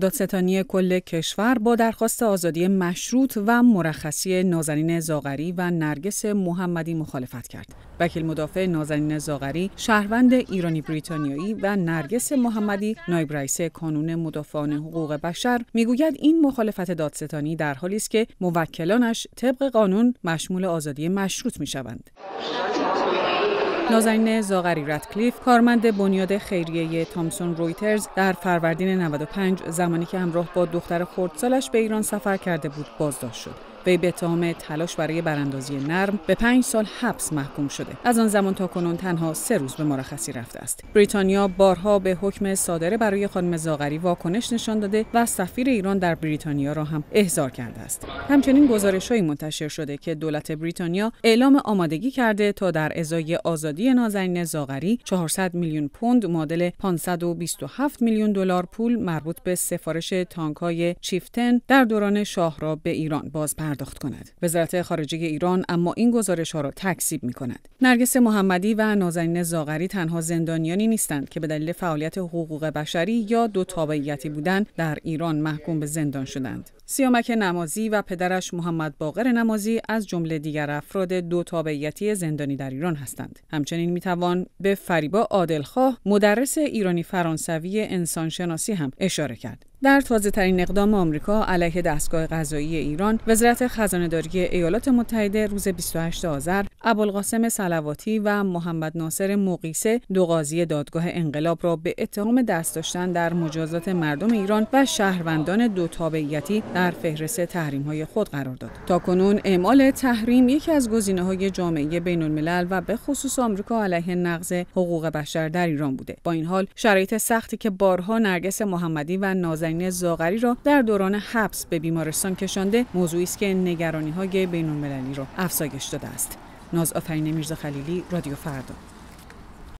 دادستانی کل کشور با درخواست آزادی مشروط و مرخصی نازنین زاغری و نرگس محمدی مخالفت کرد. وکیل مدافع نازنین زاغری شهروند ایرانی بریتانیایی و نرگس محمدی نایب رئیس کانون مدافعان حقوق بشر میگوید این مخالفت دادستانی در حالی است که موکلانش طبق قانون مشمول آزادی مشروط میشوند. نازنین زاغری ردکلیف کارمند بنیاد خیریه تامسون رویترز در فروردین 95 زمانی که همراه با دختر خردسالش به ایران سفر کرده بود بازداشت شد وی به اتهام تلاش برای براندازی نرم به پنج سال حبس محکوم شده از آن زمان تا کنون تنها سه روز به مرخصی رفته است بریتانیا بارها به حکم صادره برای خانم زاغری واکنش نشان داده و سفیر ایران در بریتانیا را هم احضار کرده است همچنین گزارشهایی منتشر شده که دولت بریتانیا اعلام آمادگی کرده تا در ازای آزادی نازنین زاغری 400 میلیون پوند معادل 527 میلیون دلار پول مربوط به سفارش تانکهای چیفتن در دوران شاه را به ایران بازپرد پرداخت کند وزارت خارجه ایران اما این گزارش ها را تکذیب می کند نرگس محمدی و نازنین زاغری تنها زندانیانی نیستند که به دلیل فعالیت حقوق بشری یا دو تابعیتی بودن در ایران محکوم به زندان شدند سیامک نمازی و پدرش محمد باقر نمازی از جمله دیگر افراد دو تابعیتی زندانی در ایران هستند. همچنین میتوان به فریبا عادلخواه مدرس ایرانی فرانسوی انسانشناسی هم اشاره کرد. در تازه ترین اقدام آمریکا علیه دستگاه غذایی ایران، وزارت خزانهداری ایالات متحده روز 28 آذر ابوالقاسم سلواتی و محمد ناصر مقیسه دو قاضی دادگاه انقلاب را به اتهام دست داشتن در مجازات مردم ایران و شهروندان دو تابعیتی در در فهرست تحریم های خود قرار داد تا کنون اعمال تحریم یکی از گزینه های جامعه بین الملل و به خصوص آمریکا علیه نقض حقوق بشر در ایران بوده با این حال شرایط سختی که بارها نرگس محمدی و نازنین زاغری را در دوران حبس به بیمارستان کشانده موضوعی است که نگرانی های بین المللی را افزایش داده است ناز آفرین میرزا خلیلی رادیو فردا